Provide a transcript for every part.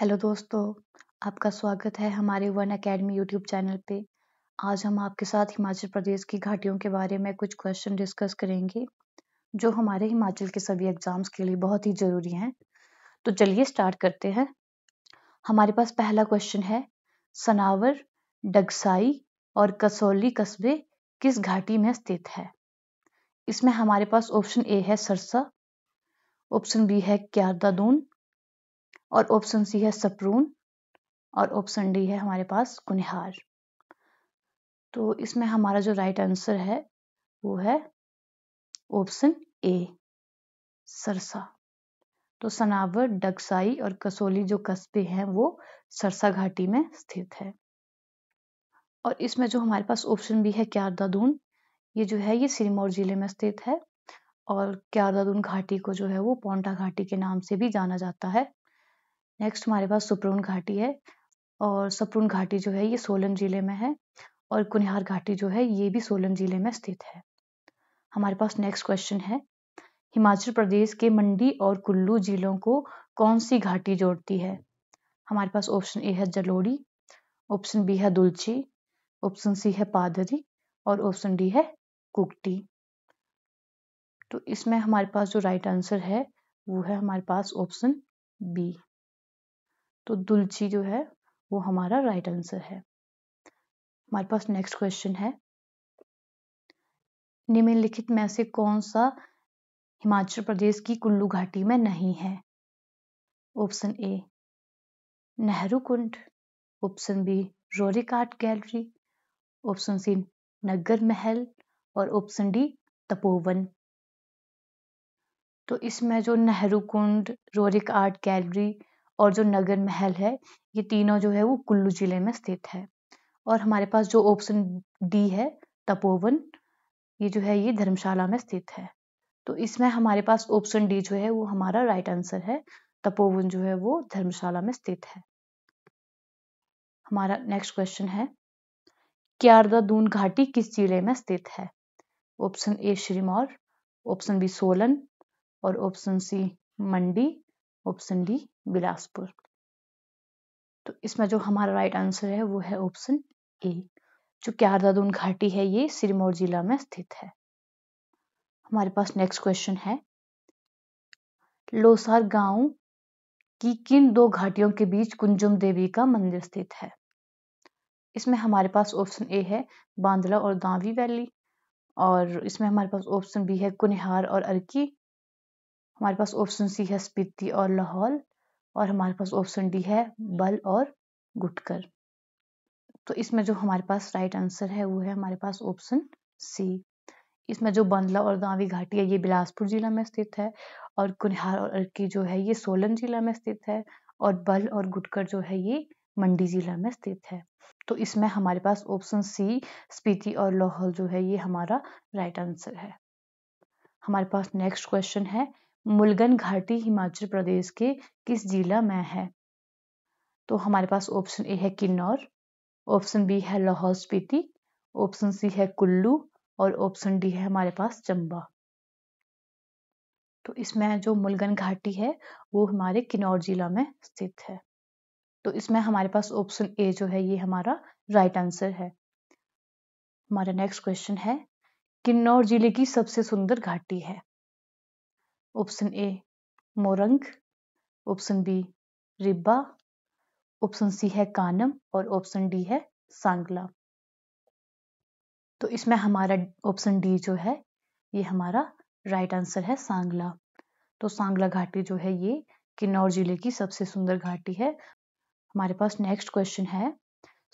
hello दोस्तों आपका स्वागत है हमारे वन एकेडमी यूट्यूब चैनल पे आज हम आपके साथ हिमाचल प्रदेश की घाटियों के बारे में कुछ क्वेश्चन डिस्कस करेंगे जो हमारे हिमाचल के सभी एग्जाम्स के लिए बहुत ही ज़रूरी हैं तो चलिए स्टार्ट करते हैं हमारे पास पहला क्वेश्चन है सनावर डगसाई और कसौली कस्बे किस घाटी में स्थित है इसमें हमारे पास ऑप्शन ए है सरसा ऑप्शन बी है क्यारदादून और ऑप्शन सी है सपरून और ऑप्शन डी है हमारे पास कुनिहार तो इसमें हमारा जो राइट आंसर है वो है ऑप्शन ए सरसा तो सनावर डगसाई और कसोली जो कस्बे हैं वो सरसा घाटी में स्थित है और इसमें जो हमारे पास ऑप्शन बी है क्यारदादून ये जो है ये सिरमौर जिले में स्थित है और क्यारदादून घाटी को जो है वो पौंटा घाटी के नाम से भी जाना जाता है नेक्स्ट हमारे पास सुपरून घाटी है और सपरून घाटी जो है ये सोलन जिले में है और कुनिहार घाटी जो है ये भी सोलन जिले में स्थित है हमारे पास नेक्स्ट क्वेश्चन है हिमाचल प्रदेश के मंडी और कुल्लू जिलों को कौन सी घाटी जोड़ती है हमारे पास ऑप्शन ए है जलोड़ी ऑप्शन बी है दुलची ऑप्शन सी है पादरी और ऑप्शन डी है कुकटी तो इसमें हमारे पास जो राइट आंसर है वो है हमारे पास ऑप्शन बी तो दुलची जो है वो हमारा राइट right आंसर है हमारे पास नेक्स्ट क्वेश्चन है निम्नलिखित में से कौन सा हिमाचल प्रदेश की कुल्लू घाटी में नहीं है option A Nehru Kund option B Roerich art gallery option C Naggar Mahal और ऑप्शन डी तपोवन तो इसमें जो Nehru Kund Roerich art gallery और जो नगर महल है ये तीनों जो है वो कुल्लू जिले में स्थित है और हमारे पास जो ऑप्शन डी है तपोवन ये जो है ये धर्मशाला में स्थित है तो इसमें हमारे पास ऑप्शन डी जो है वो हमारा राइट आंसर है तपोवन जो है वो धर्मशाला में स्थित है हमारा नेक्स्ट क्वेश्चन है क्यारदा दून घाटी किस जिले में स्थित है option A Sirmaur option B Solan और option C Mandi option D Bilaspur तो इसमें जो हमारा राइट आंसर है वो है ऑप्शन ए जो क्यारदादून घाटी है ये सिरमौर जिला में स्थित है हमारे पास नेक्स्ट क्वेश्चन है लोसार गांव की किन दो घाटियों के बीच कुंजुम देवी का मंदिर स्थित है इसमें हमारे पास ऑप्शन ए है बांदला और दावी वैली और इसमें हमारे पास ऑप्शन बी है कुनिहार और अर्की हमारे पास ऑप्शन सी है स्पीति और लाहौल और हमारे पास ऑप्शन डी है बल और गुटकर तो इसमें जो हमारे पास राइट आंसर है वो है हमारे पास ऑप्शन सी इसमें जो बंदला और दावी घाटी है ये बिलासपुर जिला में स्थित है और कुनिहार और अर्की जो है ये सोलन जिला में स्थित है और बल और गुटकर जो है ये मंडी जिला में स्थित है तो इसमें हमारे पास ऑप्शन सी स्पीति और लाहौल जो है ये हमारा राइट आंसर है हमारे पास नेक्स्ट क्वेश्चन है मुलगन घाटी हिमाचल प्रदेश के किस जिला में है तो हमारे पास ऑप्शन ए है किन्नौर ऑप्शन बी है लाहौल स्पीति ऑप्शन सी है कुल्लू और ऑप्शन डी है हमारे पास चंबा तो इसमें जो मुलगन घाटी है वो हमारे किन्नौर जिला में स्थित है तो इसमें हमारे पास ऑप्शन ए जो है ये हमारा राइट आंसर है हमारा नेक्स्ट क्वेश्चन है किन्नौर जिले की सबसे सुंदर घाटी है option A Morang option B Ribba option C है कानम और ऑप्शन डी है सांगला तो इसमें हमारा ऑप्शन डी जो है ये हमारा राइट आंसर है सांगला तो सांगला घाटी जो है ये किन्नौर जिले की सबसे सुंदर घाटी है हमारे पास नेक्स्ट क्वेश्चन है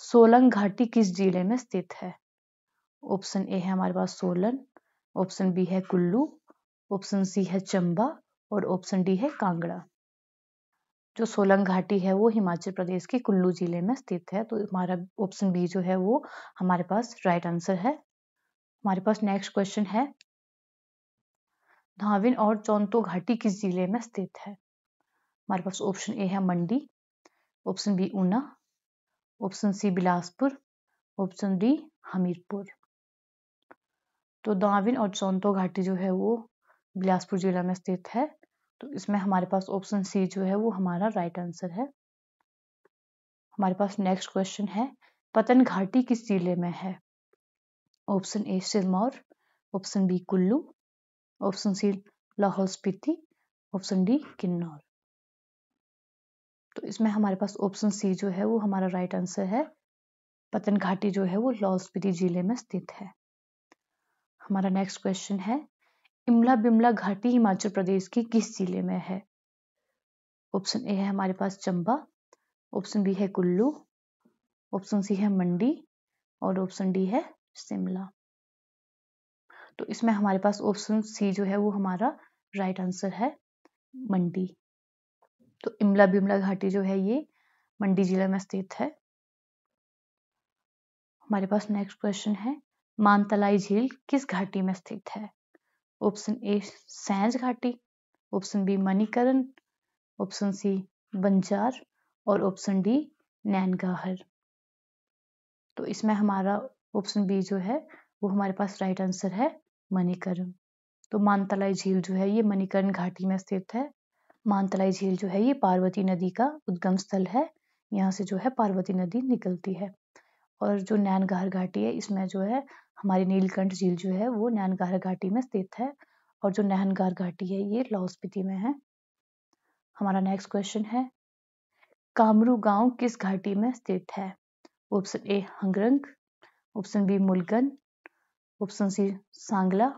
सोलंग घाटी किस जिले में स्थित है ऑप्शन ए है हमारे पास सोलन ऑप्शन बी है कुल्लू ऑप्शन सी है चंबा और ऑप्शन डी है कांगड़ा जो सोलंग घाटी है वो हिमाचल प्रदेश के कुल्लू जिले में स्थित है तो हमारा ऑप्शन बी जो है वो हमारे पास राइट आंसर है हमारे पास नेक्स्ट क्वेश्चन है धाविन और चौंतो घाटी किस जिले में स्थित है हमारे पास ऑप्शन ए है Mandi option B Una option C Bilaspur option D Hamirpur तो दाविन और चौंतो घाटी जो है वो बिलासपुर जिला में स्थित है तो इसमें हमारे पास ऑप्शन सी जो है वो हमारा राइट आंसर है हमारे पास नेक्स्ट क्वेश्चन है पतन घाटी किस जिले में है option A Sirmaur option B Kullu option C Lahaul Spiti option D Kinnaur तो इसमें हमारे पास ऑप्शन सी जो है वो हमारा राइट आंसर है पतन घाटी जो है वो लाहौल स्पीति जिले में स्थित है हमारा नेक्स्ट क्वेश्चन है इमला बिमला घाटी हिमाचल प्रदेश के किस जिले में है ऑप्शन ए है हमारे पास चंबा ऑप्शन बी है कुल्लू ऑप्शन सी है मंडी और ऑप्शन डी है शिमला तो इसमें हमारे पास ऑप्शन सी जो है वो हमारा राइट आंसर है मंडी तो इमला बिमला घाटी जो है ये मंडी जिले में स्थित है हमारे पास नेक्स्ट क्वेश्चन है मानतलाई झील किस घाटी में स्थित है ऑप्शन ए सैंज घाटी option B Manikaran option C Banjar और ऑप्शन डी नैनगाहर तो इसमें हमारा ऑप्शन बी जो है वो हमारे पास राइट आंसर है मणिकरण तो मानतलाई झील जो है ये मणिकरण घाटी में स्थित है मानतलाई झील जो है ये पार्वती नदी का उद्गम स्थल है यहाँ से जो है पार्वती नदी निकलती है और जो नैनगार घाटी है इसमें जो है हमारी नीलकंठ झील जो है वो नैनगार घाटी में स्थित है और जो नैनगार घाटी है ये लाहौल स्पीति में है हमारा नेक्स्ट क्वेश्चन है कामरू गांव किस घाटी में स्थित है option A Hangrang option B Mulgan option C Sangla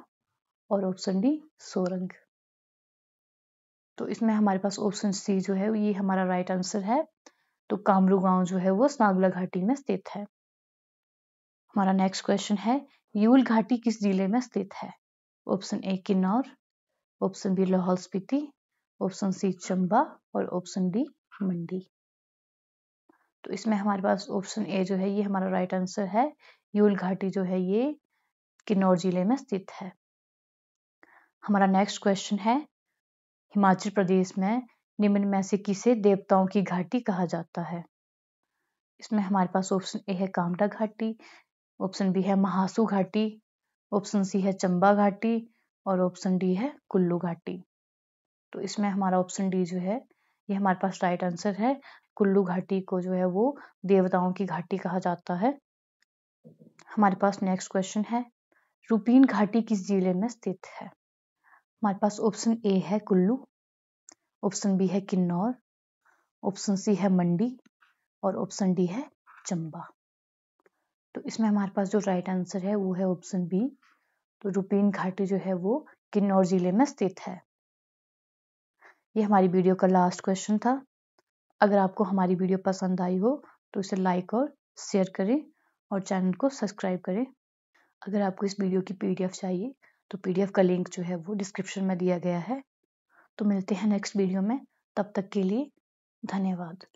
और ऑप्शन डी सोरंग तो इसमें हमारे पास ऑप्शन सी जो है ये हमारा राइट आंसर है तो कामरू गांव जो है वो सांगला घाटी में स्थित है हमारा नेक्स्ट क्वेश्चन है यूल घाटी किस जिले में स्थित है option A Kinnaur option B Lahaul Spiti option C Chamba और ऑप्शन डी मंडी तो इसमें हमारे पास ऑप्शन ए जो है ये हमारा राइट आंसर है यूल घाटी जो है ये किन्नौर जिले में स्थित है हमारा नेक्स्ट क्वेश्चन है हिमाचल प्रदेश में निम्न में से किसे देवताओं की घाटी कहा जाता है इसमें हमारे पास ऑप्शन ए है कामटा घाटी ऑप्शन बी है महासू घाटी ऑप्शन सी है चंबा घाटी और ऑप्शन डी है कुल्लू घाटी तो इसमें हमारा ऑप्शन डी जो है ये हमारे पास राइट आंसर है कुल्लू घाटी को जो है वो देवताओं की घाटी कहा जाता है हमारे पास नेक्स्ट क्वेश्चन है रूपीन घाटी किस जिले में स्थित है हमारे पास ऑप्शन ए है कुल्लू ऑप्शन बी है किन्नौर ऑप्शन सी है मंडी और ऑप्शन डी है चंबा तो इसमें हमारे पास जो राइट आंसर है वो है ऑप्शन बी तो रूपीन घाटी जो है वो किन्नौर जिले में स्थित है ये हमारी वीडियो का लास्ट क्वेश्चन था अगर आपको हमारी वीडियो पसंद आई हो तो इसे लाइक और शेयर करें और चैनल को सब्सक्राइब करें अगर आपको इस वीडियो की पीडीएफ चाहिए तो पीडीएफ का लिंक जो है वो डिस्क्रिप्शन में दिया गया है तो मिलते हैं नेक्स्ट वीडियो में तब तक के लिए धन्यवाद